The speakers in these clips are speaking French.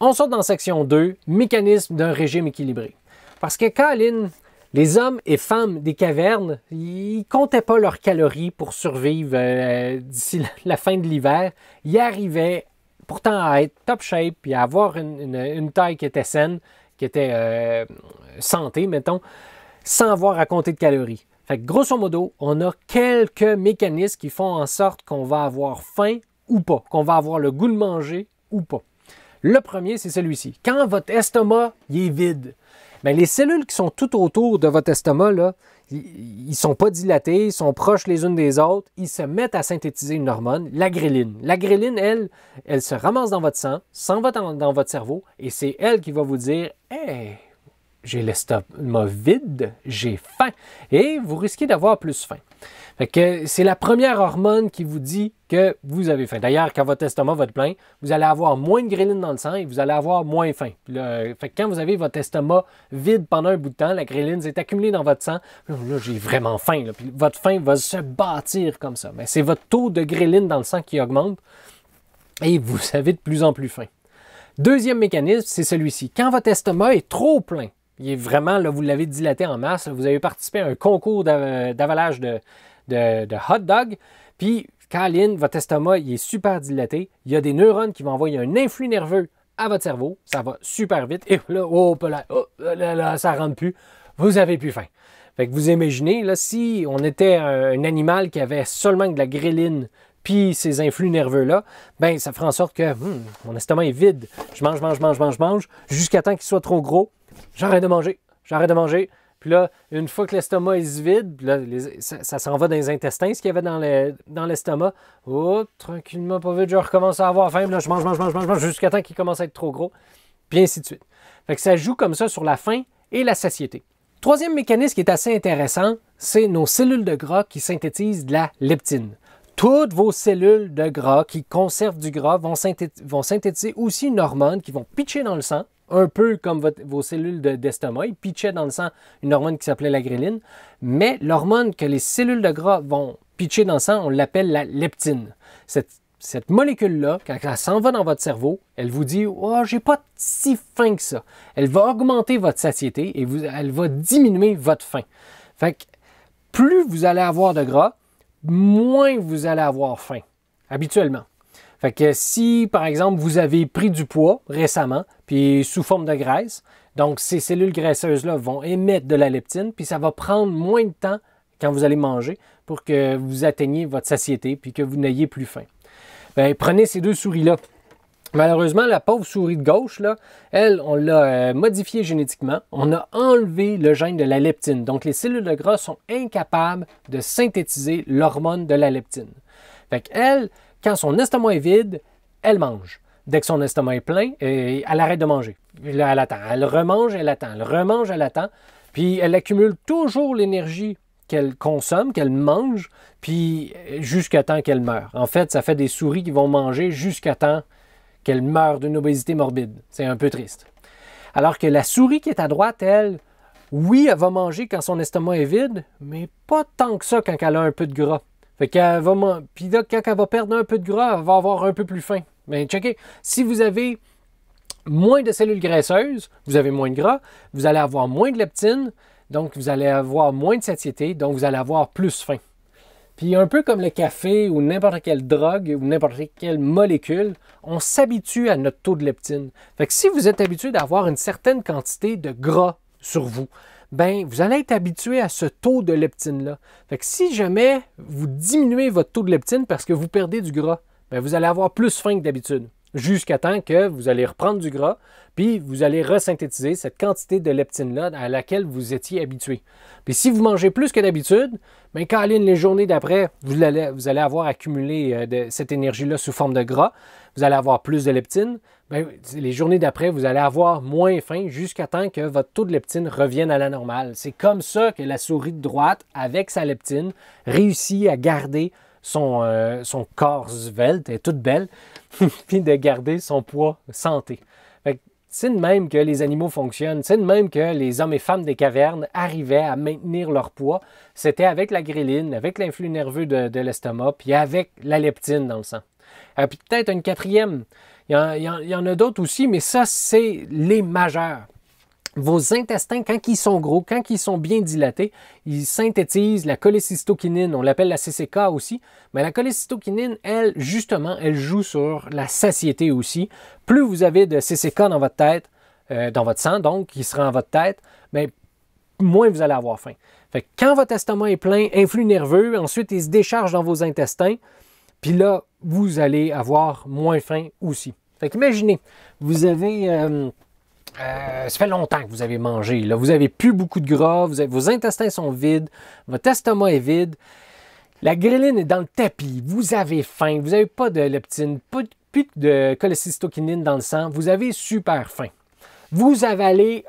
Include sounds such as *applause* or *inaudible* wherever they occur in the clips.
On sort dans section 2, mécanisme d'un régime équilibré. Parce que Colin, les hommes et femmes des cavernes, ils comptaient pas leurs calories pour survivre euh, d'ici la fin de l'hiver. Ils arrivaient pourtant à être top shape et à avoir une, taille qui était saine, qui était euh, santé, mettons, sans avoir à compter de calories. Fait grosso modo, on a quelques mécanismes qui font en sorte qu'on va avoir faim ou pas, qu'on va avoir le goût de manger ou pas. Le premier, c'est celui-ci. Quand votre estomac est vide, bien, les cellules qui sont tout autour de votre estomac, là, ils ne sont pas dilatés, ils sont proches les unes des autres, ils se mettent à synthétiser une hormone, la gréline. La gréline, elle, elle se ramasse dans votre sang, s'en va dans, votre cerveau, et c'est elle qui va vous dire Hey, j'ai l'estomac vide, j'ai faim, et vous risquez d'avoir plus faim. que c'est la première hormone qui vous dit que vous avez faim. D'ailleurs, quand votre estomac va être plein, vous allez avoir moins de gréline dans le sang et vous allez avoir moins faim. fait quand vous avez votre estomac vide pendant un bout de temps, la gréline s'est accumulée dans votre sang. Là, j'ai vraiment faim. Puis votre faim va se bâtir comme ça. Mais c'est votre taux de gréline dans le sang qui augmente et vous avez de plus en plus faim. Deuxième mécanisme, c'est celui-ci. Quand votre estomac est trop plein, il est vraiment, là, vous l'avez dilaté en masse. Vous avez participé à un concours d'avalage de, hot dog. Puis, Caline, votre estomac, il est super dilaté. Il y a des neurones qui vont envoyer un influx nerveux à votre cerveau. Ça va super vite. Et là, oh, oh, ça ne rentre plus. Vous avez plus faim. vous imaginez, là, si on était un, animal qui avait seulement de la gréline puis ces influx nerveux-là, ben ça fera en sorte que hmm, mon estomac est vide. Je mange, mange, mange, mange, mange, jusqu'à temps qu'il soit trop gros. J'arrête de manger, j'arrête de manger. Puis là, une fois que l'estomac est vide, ça, s'en va dans les intestins, ce qu'il y avait dans l'estomac. oh, tranquillement, pas vite, je recommence à avoir faim. là, je mange, mange, mange, mange, mange, jusqu'à temps qu'il commence à être trop gros. Puis ainsi de suite. Fait que ça joue comme ça sur la faim et la satiété. Troisième mécanisme qui est assez intéressant, c'est nos cellules de gras qui synthétisent de la leptine toutes vos cellules de gras qui conservent du gras vont, synthétiser, aussi une hormone qui vont pitcher dans le sang, un peu comme vos cellules d'estomac. De, Ils pitchaient dans le sang une hormone qui s'appelait la gréline. Mais l'hormone que les cellules de gras vont pitcher dans le sang, on l'appelle la leptine. Cette, molécule-là, quand elle s'en va dans votre cerveau, elle vous dit Oh, j'ai pas si faim que ça. Elle va augmenter votre satiété et elle va diminuer votre faim. Fait que plus vous allez avoir de gras, moins vous allez avoir faim, habituellement. Fait que si, par exemple, vous avez pris du poids récemment, puis sous forme de graisse, donc ces cellules graisseuses-là vont émettre de la leptine, puis ça va prendre moins de temps quand vous allez manger pour que vous atteigniez votre satiété, puis que vous n'ayez plus faim. Ben, prenez ces deux souris-là, Malheureusement, la pauvre souris de gauche, là, elle, on l'a euh, modifiée génétiquement. On a enlevé le gène de la leptine. Donc, les cellules de gras sont incapables de synthétiser l'hormone de la leptine. Fait elle, quand son estomac est vide, elle mange. Dès que son estomac est plein, euh, elle arrête de manger. Elle, elle attend. Elle remange, elle attend. Elle remange, elle attend. Puis, elle accumule toujours l'énergie qu'elle consomme, qu'elle mange, puis euh, jusqu'à temps qu'elle meure. En fait, ça fait des souris qui vont manger jusqu'à temps qu'elle meurt d'une obésité morbide. C'est un peu triste. Alors que la souris qui est à droite, elle, oui, elle va manger quand son estomac est vide, mais pas tant que ça quand elle a un peu de gras. Fait va Puis là, quand elle va perdre un peu de gras, elle va avoir un peu plus faim. Mais checkez, si vous avez moins de cellules graisseuses, vous avez moins de gras, vous allez avoir moins de leptine, donc vous allez avoir moins de satiété, donc vous allez avoir plus faim. Puis un peu comme le café ou n'importe quelle drogue ou n'importe quelle molécule, on s'habitue à notre taux de leptine. Fait que si vous êtes habitué d'avoir une certaine quantité de gras sur vous, ben vous allez être habitué à ce taux de leptine là. Fait que si jamais vous diminuez votre taux de leptine parce que vous perdez du gras, ben vous allez avoir plus faim que d'habitude jusqu'à temps que vous allez reprendre du gras, puis vous allez resynthétiser cette quantité de leptine-là à laquelle vous étiez habitué. Puis si vous mangez plus que d'habitude, bien, Caroline, les journées d'après, vous allez, vous allez avoir accumulé euh, cette énergie-là sous forme de gras, vous allez avoir plus de leptine. Bien, les journées d'après, vous allez avoir moins faim jusqu'à temps que votre taux de leptine revienne à la normale. C'est comme ça que la souris de droite, avec sa leptine, réussit à garder euh, son, corps svelte, et est toute belle, *laughs* puis de garder son poids santé. C'est de même que les animaux fonctionnent, c'est de même que les hommes et femmes des cavernes arrivaient à maintenir leur poids. C'était avec la gréline, avec l'influx nerveux de, l'estomac, puis avec la leptine dans le sang. Et euh, puis peut-être une quatrième. Il y en, il y en a d'autres aussi, mais ça, c'est les majeurs vos intestins, quand ils sont gros, quand ils sont bien dilatés, ils synthétisent la cholécystokinine, on l'appelle la CCK aussi, mais la cholécystokinine, elle, justement, elle joue sur la satiété aussi. Plus vous avez de CCK dans votre tête, euh, dans votre sang, donc, qui sera en votre tête, mais ben, moins vous allez avoir faim. Fait quand votre estomac est plein, influx nerveux, ensuite il se décharge dans vos intestins, puis là, vous allez avoir moins faim aussi. Fait qu'imaginez, vous avez... Euh, euh, ça fait longtemps que vous avez mangé. Là. Vous avez plus beaucoup de gras, vous vos intestins sont vides, votre estomac est vide. La gréline est dans le tapis. Vous avez faim, vous n'avez pas de leptine, pas de, plus de cholécystokinine dans le sang. Vous avez super faim. Vous avalez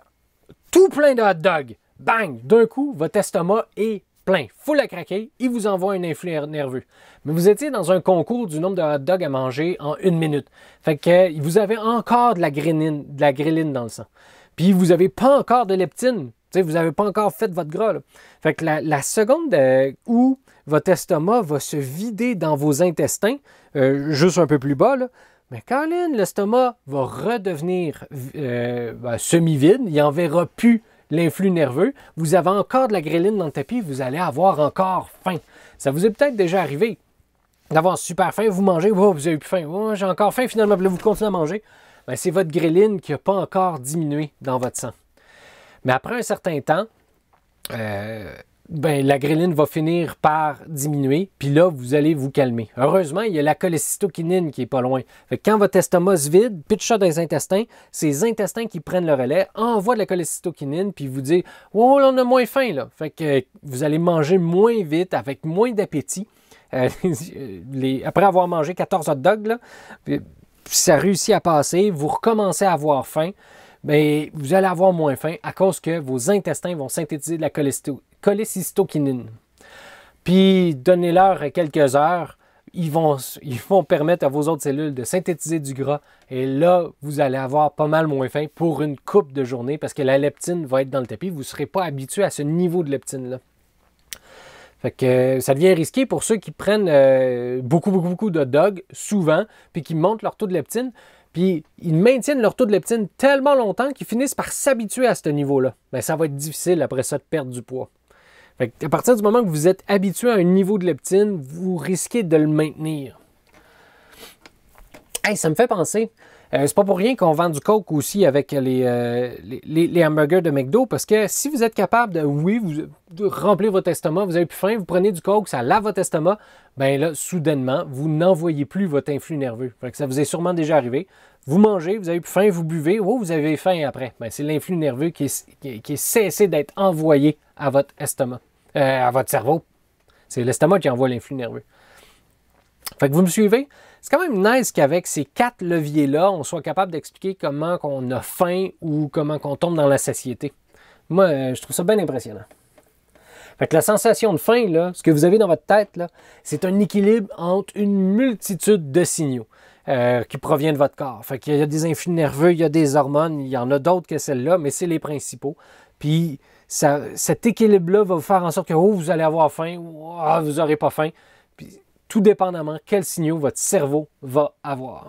tout plein de hot dogs. Bang! D'un coup, votre estomac est plein, full à craquer, il vous envoie un influx nerveux. Mais vous étiez dans un concours du nombre de hot dogs à manger en une minute. Fait que euh, vous avez encore de la gréline, de la dans le sang. Puis vous n'avez pas encore de leptine. vous n'avez pas encore fait votre gras. Fait que la, seconde euh, où votre estomac va se vider dans vos intestins, euh, juste un peu plus bas, mais quand l'estomac va redevenir ben, semi-vide, il en verra plus l'influx nerveux, vous avez encore de la gréline dans le tapis, vous allez avoir encore faim. Ça vous est peut-être déjà arrivé d'avoir super faim, vous mangez, oh, vous avez plus faim, oh, j'ai encore faim finalement, vous continuez à manger. Ben, c'est votre gréline qui n'a pas encore diminué dans votre sang. Mais après un certain temps, euh, ben, la gréline va finir par diminuer, puis là, vous allez vous calmer. Heureusement, il y a la cholécystokinine qui est pas loin. quand votre estomac se vide, pitch ça dans les intestins, ces intestins qui prennent le relais, envoient de la cholécystokinine, puis vous dit Oh, on a moins faim, là. Fait que vous allez manger moins vite, avec moins d'appétit. Euh, *laughs* après avoir mangé 14 hot dogs, là, ça réussit à passer, vous recommencez à avoir faim. Mais ben, vous allez avoir moins faim à cause que vos intestins vont synthétiser de la cholécystokinine cholécystokinine. Puis donnez-leur quelques heures, ils vont, ils permettre à vos autres cellules de synthétiser du gras. Et là, vous allez avoir pas mal moins faim pour une coupe de journée parce que la leptine va être dans le tapis. Vous ne serez pas habitué à ce niveau de leptine-là. Fait que euh, ça devient risqué pour ceux qui prennent euh, beaucoup, beaucoup, beaucoup de dogs, souvent, puis qui montent leur taux de leptine. Puis ils maintiennent leur taux de leptine tellement longtemps qu'ils finissent par s'habituer à ce niveau-là. Mais ben, ça va être difficile après ça de perdre du poids à partir du moment que vous êtes habitué à un niveau de leptine, vous risquez de le maintenir. Hey, ça me fait penser. ce euh, c'est pas pour rien qu'on vend du coke aussi avec euh, les, les, hamburgers de McDo, parce que si vous êtes capable de, oui, vous, de remplir votre estomac, vous avez plus faim, vous prenez du coke, ça lave votre estomac, ben là, soudainement, vous n'envoyez plus votre influx nerveux. que ça vous est sûrement déjà arrivé. Vous mangez, vous avez plus faim, vous buvez, oh, vous avez faim après. Ben, c'est l'influx nerveux qui qui est cessé d'être envoyé à votre estomac. Euh, à votre cerveau. C'est l'estomac qui envoie l'influx nerveux. Fait vous me suivez? C'est quand même nice qu'avec ces quatre leviers-là, on soit capable d'expliquer comment on a faim ou comment qu'on tombe dans la satiété. Moi, euh, je trouve ça bien impressionnant. Fait la sensation de faim, là, ce que vous avez dans votre tête, c'est un équilibre entre une multitude de signaux euh, qui proviennent de votre corps. Fait qu'il y a des influx nerveux, il y a des hormones, il y en a d'autres que celles-là, mais c'est les principaux. Puis cet équilibre-là va vous faire en sorte que oh, vous allez avoir faim ou ah, vous n'aurez pas faim. Puis, tout dépendamment quels signaux votre cerveau va avoir.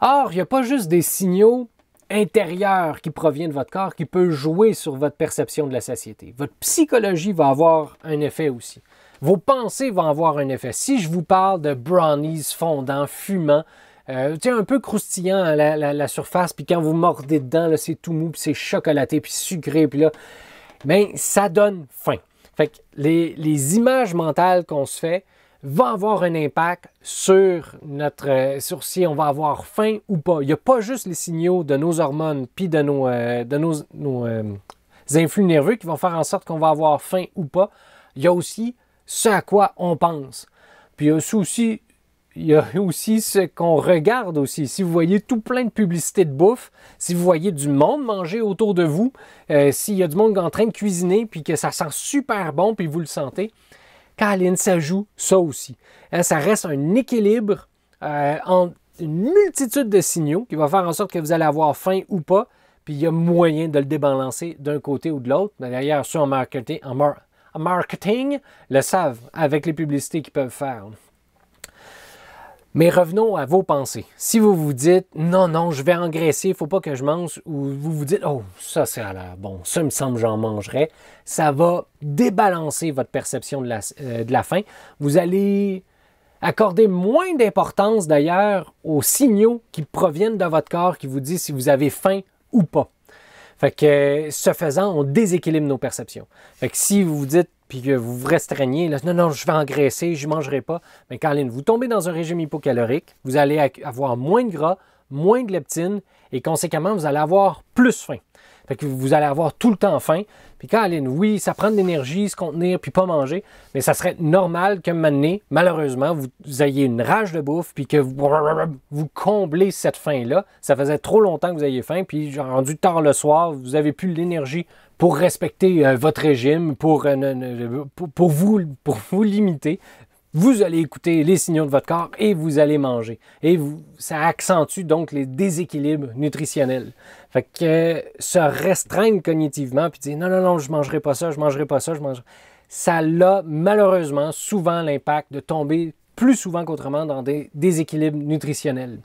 Or, il n'y a pas juste des signaux intérieurs qui proviennent de votre corps qui peuvent jouer sur votre perception de la satiété. Votre psychologie va avoir un effet aussi. Vos pensées vont avoir un effet. Si je vous parle de brownies fondant, fumant », euh, un peu croustillant hein, la, surface, puis quand vous mordez dedans, c'est tout mou, puis c'est chocolaté, puis sucré, puis là, mais ben, ça donne faim. Fait que les, images mentales qu'on se fait vont avoir un impact sur notre euh, sur si on va avoir faim ou pas. Il n'y a pas juste les signaux de nos hormones puis de nos, euh, de nos, nos influx nerveux qui vont faire en sorte qu'on va avoir faim ou pas. Il y a aussi ce à quoi on pense. Puis il y a aussi il y a aussi ce qu'on regarde aussi. Si vous voyez tout plein de publicités de bouffe, si vous voyez du monde manger autour de vous, euh, s'il y a du monde en train de cuisiner, puis que ça sent super bon, puis vous le sentez, Caroline, ça joue ça aussi. Hein, ça reste un équilibre euh, en une multitude de signaux qui va faire en sorte que vous allez avoir faim ou pas, puis il y a moyen de le débalancer d'un côté ou de l'autre. D'ailleurs, ceux en marketing le savent avec les publicités qu'ils peuvent faire. Mais revenons à vos pensées. Si vous vous dites non, non, je vais engraisser, il ne faut pas que je mange, ou vous vous dites oh, ça, c'est à l'air bon, ça me semble, j'en mangerai, ça va débalancer votre perception de la, euh, de la faim. Vous allez accorder moins d'importance d'ailleurs aux signaux qui proviennent de votre corps qui vous dit si vous avez faim ou pas. Fait que, ce faisant, on déséquilibre nos perceptions. Fait que si vous vous dites puis que vous vous restreignez, non, non, je vais engraisser, je ne mangerai pas. Mais quand vous tombez dans un régime hypocalorique, vous allez avoir moins de gras, moins de leptine, et conséquemment, vous allez avoir plus faim. Fait que vous allez avoir tout le temps faim. Puis Aline, oui, ça prend de l'énergie, se contenir, puis pas manger, mais ça serait normal qu'à un moment donné, malheureusement, vous, ayez une rage de bouffe, puis que vous, comblez cette faim-là. Ça faisait trop longtemps que vous aviez faim, puis rendu tard le soir, vous avez plus l'énergie pour respecter euh, votre régime, euh, pour, pour, vous, pour vous limiter vous allez écouter les signaux de votre corps et vous allez manger. Et ça accentue donc les déséquilibres nutritionnels. Fait que euh, se restreindre cognitivement puis dire non, non, non, je mangerai pas ça, je ne mangerai pas ça, je mangerai. Ça a malheureusement souvent l'impact de tomber plus souvent qu'autrement dans des déséquilibres nutritionnels.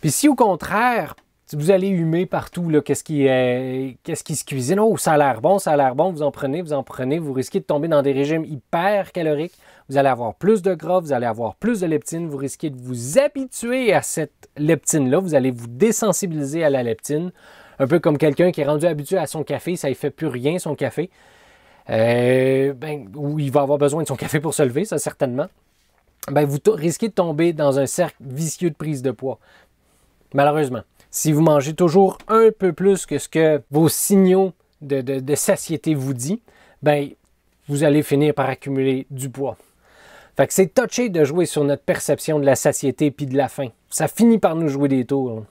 Puis si au contraire, vous allez humer partout, qu'est-ce qui, euh, qui, se cuisine, oh, ça a l'air bon, ça a l'air bon, vous en prenez, vous en prenez, vous risquez de tomber dans des régimes hyper caloriques vous allez avoir plus de gras, vous allez avoir plus de leptine, vous risquez de vous habituer à cette leptine-là, vous allez vous désensibiliser à la leptine, un peu comme quelqu'un qui est rendu habitué à son café, ça ne fait plus rien son café, euh, ben, ou il va avoir besoin de son café pour se lever, ça certainement, ben, vous risquez de tomber dans un cercle vicieux de prise de poids, malheureusement. Si vous mangez toujours un peu plus que ce que vos signaux de, satiété vous disent, ben, vous allez finir par accumuler du poids. Fait que c'est touché de jouer sur notre perception de la satiété puis de la faim. Ça finit par nous jouer des tours.